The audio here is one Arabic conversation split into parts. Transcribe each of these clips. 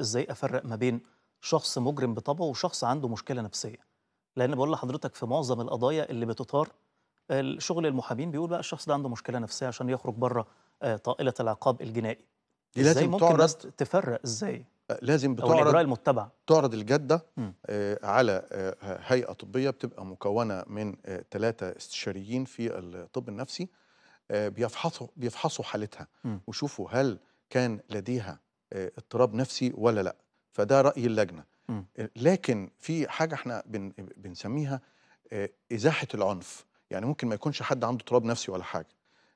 ازاي افرق ما بين شخص مجرم بطبعه وشخص عنده مشكله نفسيه لان بقول لحضرتك في معظم القضايا اللي بتطار شغل المحامين بيقول بقى الشخص ده عنده مشكله نفسيه عشان يخرج بره آه، طائله العقاب الجنائي ازاي لازم ممكن تعرض تفرق ازاي آه، لازم بتعرض أو المتبع تعرض الجده آه، على هيئه طبيه بتبقى مكونه من ثلاثه استشاريين في الطب النفسي بيفحصوا بيفحصوا حالتها ويشوفوا هل كان لديها آه، اضطراب نفسي ولا لا فده راي اللجنه إمم. آه، لكن في حاجه احنا بن بنسميها آه، ازاحه العنف يعني ممكن ما يكونش حد عنده اضطراب نفسي ولا حاجه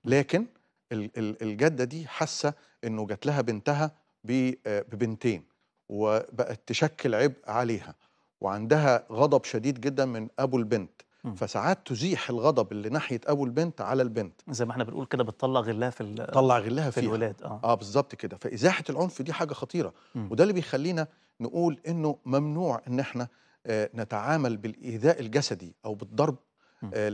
إمم. لكن الجده دي حاسه انه جات لها بنتها ببنتين وبقت تشكل عبء عليها وعندها غضب شديد جدا من ابو البنت فساعات تزيح الغضب اللي ناحيه ابو البنت على البنت زي ما احنا بنقول كده بتطلع غلها في طلع غلها في الولاد اه, آه بالظبط كده فازاحه العنف دي حاجه خطيره م. وده اللي بيخلينا نقول انه ممنوع ان احنا آه نتعامل بالايذاء الجسدي او بالضرب آه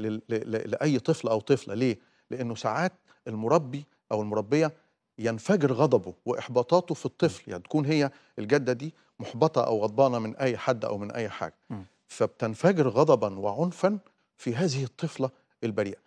لاي طفل او طفله ليه لانه ساعات المربي او المربيه ينفجر غضبه واحباطاته في الطفل يعني تكون هي الجده دي محبطه او غضبانه من اي حد او من اي حاجه م. فبتنفجر غضبا وعنفا في هذه الطفلة البريئة